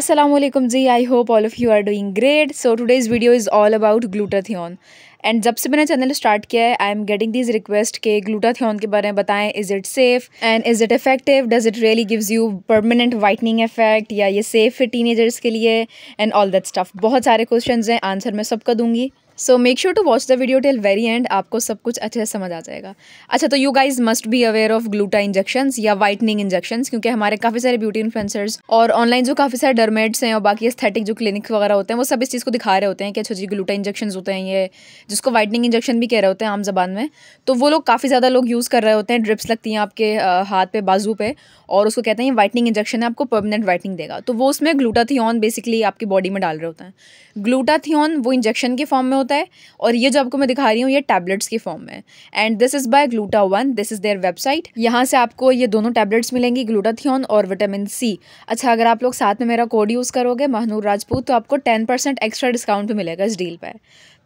Assalamualaikum ji I hope all of you are doing great so today's video is all about glutathione and जब से मैंने channel start किया है I am getting this request के glutathione के बारे में बताएं is it safe and is it effective does it really gives you permanent whitening effect या ये सेफ़ है टीनेजर्स के लिए एंड ऑल दैट स्टफ बहुत सारे क्वेश्चन हैं आंसर मैं सबका दूंगी so make sure to watch the video till very end आपको सब कुछ अच्छे से समझ आ जाएगा अच्छा तो you guys must be aware of gluta injections या वाइटनिंग इंजेक्शंस क्योंकि हमारे काफ़ी सारे ब्यूटी इन्फ्लुएंसर्स और ऑनलाइन जो काफ़ी सारे डरमेट्स हैं और बाकी एस्थेटिक जो क्लिनिक वगैरह होते हैं वो सब इस चीज़ को दिखा रहे होते हैं कि अच्छा जी ग्लूटा इंजेक्शन होते हैं ये जिसको वाइटनिंग इंजेक्शन भी कह रहे होते हैं आम जबान में तो वो लोग काफ़ी ज़्यादा लोग यूज़ कर रहे होते हैं ड्रिप्स लगती हैं आपके हाथ पे बाजू पे और उसको कहते हैं वाइटनिंग इंजेक्शन है आपको परमानेंट वाइटनिंग देगा तो वो उसमें ग्लूटाथियन बेसिकली आपकी बॉडी में डाल रहे होते हैं ग्लूटाथियन वो इंजेक्शन के फॉर्म में होता है और ये जो आपको मैं दिखा रही हूँ ये टैबलेट्स के फॉर्म में and this is by Gluta One this is their website यहाँ से आपको ये दोनों टैबलेट्स मिलेंगी ग्लूटाथियन और विटामिन सी अच्छा अगर आप लोग साथ में मेरा कोड यूज़ करोगे महनूर राजपूत तो आपको टेन परसेंट एक्स्ट्रा डिस्काउंट भी मिलेगा इस डील पर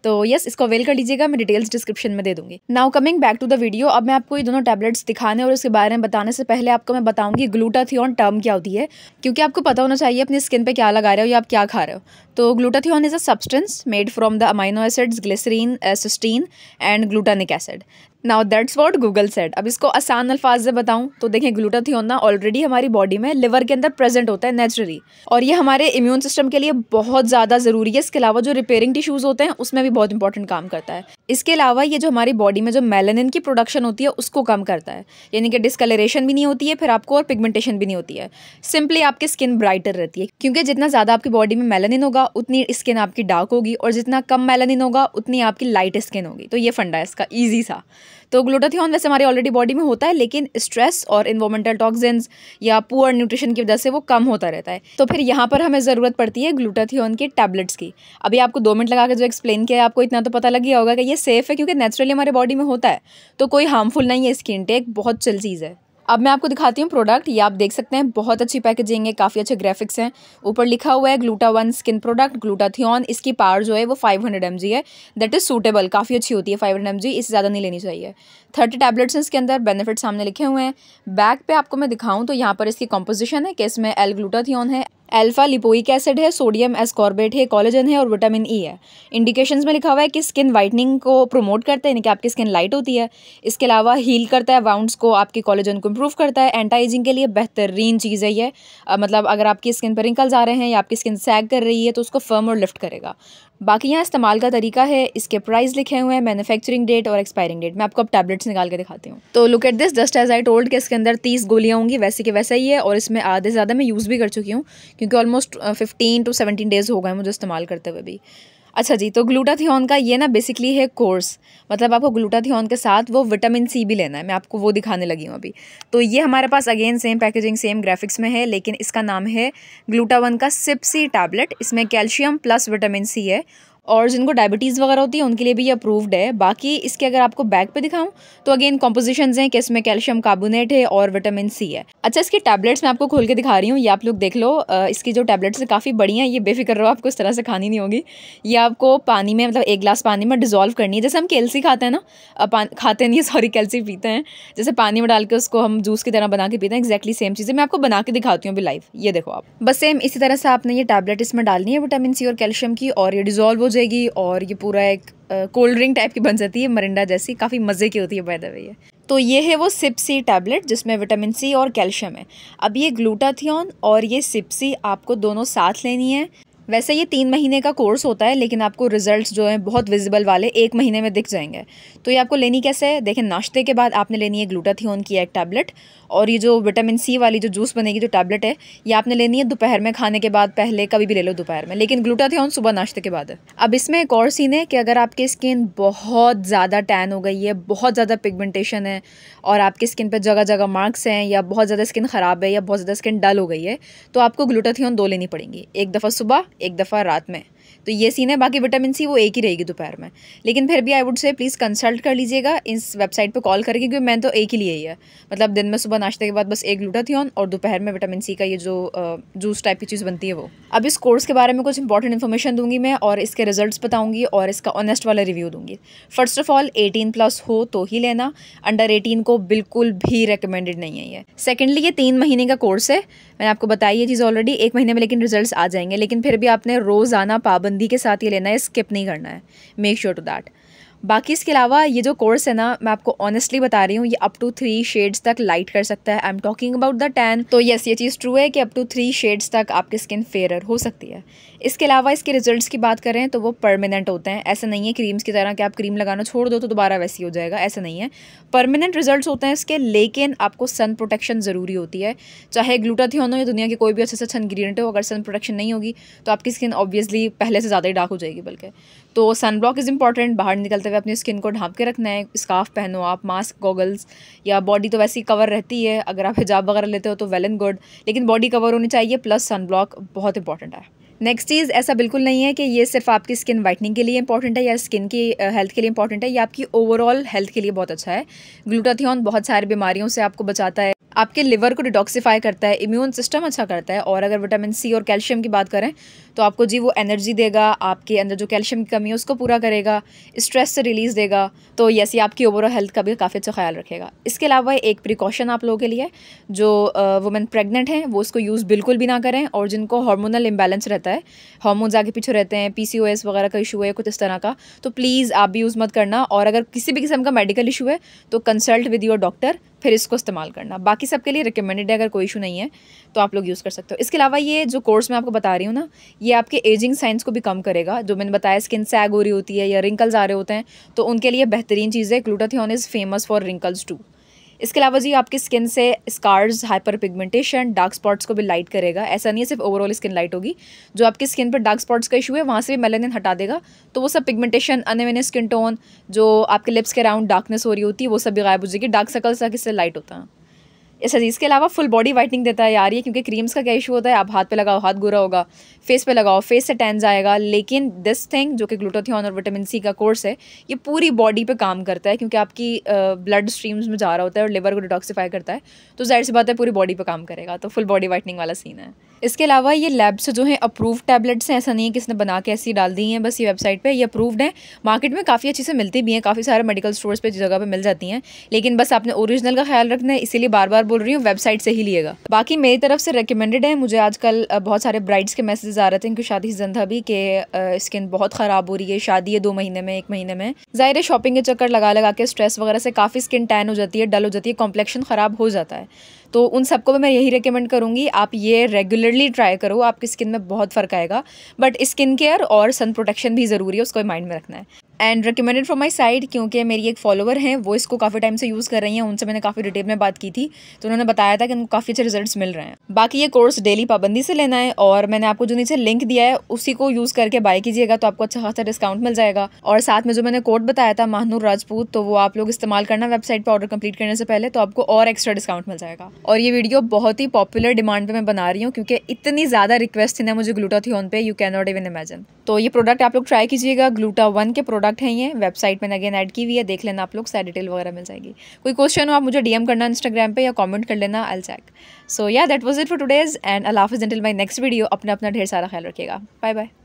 तो यस इसको अवेल कर लीजिएगा मैं डिटेल्स डिस्क्रिप्शन में दे दूँगी now coming back to the video अब मैं आपको ये दोनों टैबलेट्स दिखाने और उसके बारे में बताने से पहले आपको मैं बताऊंगी ग्लूटाथियन टर्म क्या होती है क्योंकि आपको पता होना चाहिए अपनी स्किन पर क्या लगा रहे हो या आप क्या खा रहे हो तो glutathione is a substance made from the amino acids glycerine cysteine and glutamic acid now that's what Google said अब इसको आसान अल्फाज से बताऊँ तो देखें ग्लूटाथियोन ना ऑलरेडी हमारी बॉडी में लिवर के अंदर प्रेजेंट होता है नेचुरली और ये हमारे इम्यून सिस्टम के लिए बहुत ज़्यादा ज़रूरी है इसके अलावा जो रिपेयरिंग टिश्यूज़ होते हैं उसमें भी बहुत इंपॉर्टेंट काम करता है इसके अलावा ये जो हमारी बॉडी में जो मेलनिन की प्रोडक्शन होती है उसको कम करता है यानी कि डिस्कलरेशन भी नहीं होती है फिर आपको और पिगमेंटेशन भी नहीं होती है सिंपली आपकी स्किन ब्राइटर रहती है क्योंकि जितना ज़्यादा आपकी बॉडी में मेलनिन होगा उतनी स्किन आपकी डार्क होगी और जितना कम मेलनिन होगा उतनी आपकी लाइट स्किन होगी तो ये फंडा है इसका ईजी सा तो ग्लूटाथियोन वैसे हमारे ऑलरेडी बॉडी में होता है लेकिन स्ट्रेस और इन्वॉमेंटल टॉक्सिन्स या पुअर न्यूट्रिशन की वजह से वो कम होता रहता है तो फिर यहाँ पर हमें ज़रूरत पड़ती है ग्लूटाथियोन के टैबलेट्स की अभी आपको दो मिनट लगा के जो एक्सप्लेन किया है आपको इतना तो पता लग गया होगा कि ये सेफ़ है क्योंकि नेचुरली हमारे बॉडी में होता है तो कोई हार्मफुल नहीं है स्किन टेक बहुत चल चीज़ है अब मैं आपको दिखाती हूँ प्रोडक्ट ये आप देख सकते हैं बहुत अच्छी पैकेजिंग है काफ़ी अच्छे ग्राफिक्स हैं ऊपर लिखा हुआ है Gluta One skin product glutathione इसकी पावर जो है वो 500 हंड्रेड एम है दैट इज़ सूटेबल काफ़ी अच्छी होती है 500 हंड्रेड एम इससे ज़्यादा नहीं लेनी चाहिए थर्टी टैबलेट्स हैं इसके अंदर बेनिफिट सामने लिखे हुए हैं बैक पर आपको मैं दिखाऊँ तो यहाँ पर इसकी कॉम्पोजिशन है कि इसमें एल ग्लूटाथियन है अल्फा लिपोइक एसिड है सोडियम एस्कॉर्बेट है कॉलेजन है और विटामिन ई e है इंडिकेशंस में लिखा हुआ है कि स्किन वाइटनिंग को प्रमोट करता है यानी कि आपकी स्किन लाइट होती है इसके अलावा हील करता है वाउंड्स को आपके कॉलेजन को इम्प्रूव करता है एंटाइजिंग के लिए बेहतरीन चीज़ है ये मतलब अगर आपकी स्किन पर रिंकल्स आ रहे हैं या आपकी स्किन सैग कर रही है तो उसको फर्म और लिफ्ट करेगा बाकी यहाँ इस्तेमाल का तरीका है इसके प्राइस लिखे हुए हैं मैन्युफैक्चरिंग डेट और एक्सपायरिंग डेट मैं आपको अब टैबलेट्स निकाल के दिखाती हूँ तो look at this just as I told के इसके अंदर तीस गोलियाँ होंगी वैसे के वैसा ही है और इसमें आधे से ज़्यादा मैं यूज़ भी कर चुकी हूँ क्योंकि almost fifteen to seventeen days हो गए मुझे इस्तेमाल करते हुए भी अच्छा जी तो ग्लूटाथियोन का ये ना बेसिकली है कोर्स मतलब आपको ग्लूटाथियोन के साथ वो विटामिन सी भी लेना है मैं आपको वो दिखाने लगी हूँ अभी तो ये हमारे पास again same packaging same graphics में है लेकिन इसका नाम है ग्लूटावन का सिप्सी टैबलेट इसमें कैल्शियम प्लस विटामिन सी है और जिनको डायबिटीज़ वगैरह होती है उनके लिए भी ये अप्रूव्ड है बाकी इसके अगर आपको बैक पे दिखाऊं तो अगेन कॉम्पोजिशन हैं कि इसमें कैल्शियम कार्बोनेट है और विटामिन सी है अच्छा इसके टैबलेट्स मैं आपको खोल के दिखा रही हूँ ये आप लोग देख लो इसकी जो टैबलेट्स है काफ़ी बड़ी हैं ये बेफिक्र रहो आपको इस तरह से खानी नहीं होगी ये आपको पानी में मतलब एक ग्लास पानी में डिजोल्व करनी है जैसे हम कैल्सी खाते हैं ना खाते नहीं सॉरी कैल्सी पीते हैं जैसे पानी में डाल के उसको हम जूस की तरह बना के पीते हैं एक्जैक्टली सेम चीज़ें मैं आपको बना के दिखाती हूँ अभी लाइव ये देखो आप बस सेम इसी तरह से आपने ये टैबलेट इसमें डालनी है विटामिन सी और कैल्शियम की और ये डिजोल्व हो जाएगी और ये पूरा एक कोल्ड ड्रिंक टाइप की बन जाती है मरिंडा जैसी काफ़ी मज़े की होती है बाय द वे ये तो ये है वो सिप्सी टैबलेट जिसमें विटामिन सी और कैल्शियम है अब ये ग्लूटाथियन और ये सिप्सी आपको दोनों साथ लेनी है वैसे ये तीन महीने का कोर्स होता है लेकिन आपको रिजल्ट्स जो हैं बहुत विजिबल वाले एक महीने में दिख जाएंगे तो ये आपको लेनी कैसे है देखें नाश्ते के बाद आपने लेनी है ग्लूटाथियोन की एक टैबलेट और ये जो विटामिन सी वाली जो जूस बनेगी जो टैबलेट है ये आपने लेनी है दोपहर में खाने के बाद पहले कभी भी ले लो दोपहर में लेकिन ग्लूटाथियोन सुबह नाश्ते के बाद अब इसमें एक और सीन है कि अगर आपकी स्किन बहुत ज़्यादा टैन हो गई है बहुत ज़्यादा पिगमेंटेशन है और आपकी स्किन पर जगह जगह मार्क्स हैं या बहुत ज़्यादा स्किन ख़राब है या बहुत ज़्यादा स्किन डल हो गई है तो आपको ग्लूटाथियोन दो लेनी पड़ेंगी एक दफ़ा सुबह एक दफ़ा रात में तो ये सीन है बाकी विटामिन सी वो एक ही रहेगी दोपहर में लेकिन फिर भी I would say please consult कर लीजिएगा इस वेबसाइट पर कॉल करके क्योंकि मैंने तो एक ही लिया ही है मतलब दिन में सुबह नाश्ते के बाद बस एक लूटा थी और दोपहर में विटामिन सी का ये जो जूस टाइप की चीज़ बनती है वो अब इस कोर्स के बारे में कुछ इंपॉर्टेंट इन्फॉर्मेशन दूंगी मैं और इसके रिजल्ट बताऊँगी और इसका ऑनेस्ट वाला रिव्यू दूंगी first of all eighteen plus हो तो ही लेना अंडर एटीन को बिल्कुल भी रिकमेंडेड नहीं है ये सेकेंडली ये तीन महीने का कोर्स है मैंने आपको बताई ये चीज़ ऑलरेडी एक महीने में लेकिन रिजल्ट आ जाएंगे लेकिन फिर भी आपने रोज़ाना पाबंद बंदी के साथ ये लेना है स्किप नहीं करना है मेक श्योर टू दैट बाकी इसके अलावा ये जो कोर्स है ना मैं आपको ऑनेस्टली बता रही हूँ ये अप टू थ्री शेड्स तक लाइट कर सकता है I am talking about the ten तो यस ये चीज़ ट्रू है कि अप टू थ्री शेड्स तक आपकी स्किन फेयर हो सकती है इसके अलावा इसके रिजल्ट्स की बात करें तो वो परमानेंट होते हैं ऐसा नहीं है क्रीम्स की तरह कि आप क्रीम लगाना छोड़ दो तो दोबारा वैसे ही हो जाएगा ऐसा नहीं है परमानेंट रिजल्ट्स होते हैं इसके लेकिन आपको सन प्रोटेक्शन ज़रूरी होती है चाहे ग्लूटाथियोन हो या दुनिया के कोई भी अच्छे से अच्छा इंग्रीडियंट हो अगर सन प्रोटेक्शन नहीं होगी तो आपकी स्किन ऑब्वियसली पहले से ज़्यादा ही डार्क हो जाएगी बल्कि तो सन ब्लॉक इज़ इंपॉर्टेंट बाहर निकलते हुए अपनी स्किन को ढांप के रखना है स्काफ पहनो आप मास्क गॉगल्स या बॉडी तो वैसी कवर रहती है अगर आप हिजाब वगैरह लेते हो तो वेल एंड गुड लेकिन बॉडी कवर होनी चाहिए प्लस सन ब्लॉक बहुत इंपॉर्टेंट है नेक्स्ट चीज़ ऐसा बिल्कुल नहीं है कि ये सिर्फ आपकी स्किन वाइटनिंग के लिए इंपॉर्टेंट है या स्किन की हेल्थ के लिए इंपॉर्टेंट है या आपकी ओवरऑल हेल्थ के लिए बहुत अच्छा है ग्लूटाथियन बहुत सारी बीमारियों से आपको बचाता है आपके लिवर को डिटॉक्सीफाई करता है इम्यून सिस्टम अच्छा करता है और अगर विटामिन सी और कैल्शियम की बात करें तो आपको जी वो एनर्जी देगा आपके अंदर जो कैल्शियम की कमी है उसको पूरा करेगा स्ट्रेस से रिलीज़ देगा तो यस ये आपकी ओवरऑल हेल्थ का भी काफ़ी अच्छा ख्याल रखेगा इसके अलावा एक प्रिकॉशन आप लोगों के लिए जो वुमेन प्रेगनेंट हैं वो उसको यूज़ बिल्कुल भी ना करें और जिनको हार्मोनल इम्बेलेंस रहता है हॉर्मोन्स आगे पीछे रहते हैं पी वगैरह का इशू है कुछ इस तरह का तो प्लीज़ आप भी यूज़ मत करना और अगर किसी भी किस्म का मेडिकल इशू है तो कंसल्ट विद योर डॉक्टर फिर इसको इस्तेमाल करना बाकी सबके लिए रिकमेंडेड है अगर कोई इशू नहीं है तो आप लोग यूज़ कर सकते हो इसके अलावा ये जो कोर्स मैं आपको बता रही हूँ ना ये आपके एजिंग साइंस को भी कम करेगा जो मैंने बताया स्किन सैग हो रही होती है या रिंकल्स आ रहे होते हैं तो उनके लिए बेहतरीन चीज़ है glutathione is famous for wrinkles too इसके अलावा जी आपकी स्किन से scars hyper pigmentation dark spots को भी लाइट करेगा ऐसा नहीं है सिर्फ ओवरऑल स्किन लाइट होगी जो आपकी स्किन पर डार्क स्पॉट्स का इशू है वहाँ से भी मेलेनिन हटा देगा तो वो सब पिगमेंटेशन अनवेन स्किन टोन जो आपके लिप्स के अराउंड डार्कनेस हो रही होती है वो सब भी गायब हो जाएगी डार्क सकल सा किससे लाइट होता है इस अजीज़ के अलावा फुल बॉडी वाइटनिंग देता है यार ये क्योंकि क्रीम्स का क्या इशू होता है आप हाथ पे लगाओ हाथ गुरा होगा फेस पे लगाओ फेस से टैंस आएगा लेकिन दिस थिंग जो कि ग्लूटोथियन और विटामिन सी का कोर्स है ये पूरी बॉडी पे काम करता है क्योंकि आपकी ब्लड स्ट्रीम्स में जा रहा होता है और लिवर को डिटॉक्सीफाई करता है तो जाहिर सी बात है पूरी बॉडी पर काम करेगा तो फुल बॉडी वाइटनिंग वाला सीन है इसके अलावा ये लैब से जो है अप्रूव टैबलेट्स हैं ऐसा नहीं है कि इसने बना के ऐसी डाल दी हैं बस ये वेबसाइट पर ये अप्रूव्ड हैं मार्केट में काफ़ी अच्छी से मिलती भी हैं काफ़ी सारे मेडिकल स्टोर्स पर जगह पर मिल जाती हैं लेकिन बस आपने ओरिजिनल का ख्याल रखना है इसीलिए बार बार बोल रही हूँ वेबसाइट से ही लिएगा बाकी मेरी तरफ से रिकमेंडेड है मुझे आजकल बहुत सारे ब्राइड्स के मैसेज आ रहे थे इनकी शादी जंदा भी के स्किन बहुत ख़राब हो रही है शादी है दो महीने में एक महीने में ज़ाहिर है शॉपिंग के चक्कर लगा लगा के स्ट्रेस वगैरह से काफ़ी स्किन टैन हो जाती है डल हो जाती है कॉम्प्लेक्शन ख़राब हो जाता है तो उन सबको भी मैं यही रिकमेंड करूँगी आप ये रेगुलरली ट्राई करो आपकी स्किन में बहुत फ़र्क आएगा बट स्किन केयर और सन प्रोटेक्शन भी ज़रूरी है उसको माइंड में रखना है and recommended from my side क्योंकि मेरी एक फॉलोअर हैं वो इसको काफ़ी टाइम से यूज़ कर रही हैं उनसे मैंने काफ़ी डिटेल में बात की थी तो उन्होंने बताया था कि उनको काफ़ी अच्छे रिजल्ट्स मिल रहे हैं बाकी ये कोर्स डेली पाबंदी से लेना है और मैंने आपको जो नीचे लिंक दिया है उसी को यूज़ करके बाय कीजिएगा तो आपको अच्छा खासा डिस्काउंट मिल जाएगा और साथ में जो मैंने कोड बताया था महानूर राजपूत तो वो आप लोग इस्तेमाल करना वेबसाइट पर ऑर्डर कंप्लीट करने से पहले तो आपको और एक्स्ट्रा डिस्काउंट मिल जाएगा और ये वीडियो बहुत ही पॉपुलर डिमांड पर मैं बना रही हूँ क्योंकि इतनी ज़्यादा रिक्वेस्ट थी ना मुझे ग्लूटाथियोन पे you can not even imagine तो ये प्रोडक्ट आप लोग ट्राई कीजिएगा ग्लूटा वन के प्रोडक्ट प्रोडक्ट है ये वेबसाइट मैंने अगेन ऐड की हुई है देख लेना आप लोग सारी डिटेल वगैरह मिल जाएगी कोई क्वेश्चन हो आप मुझे डीएम करना इंस्टाग्राम पे या कमेंट कर लेना अल चैक so yeah that was it for today's and अल्लाह हाफिज अंटिल माय नेक्स्ट वीडियो अपना अपना ढेर सारा ख्याल रखिएगा बाय बाय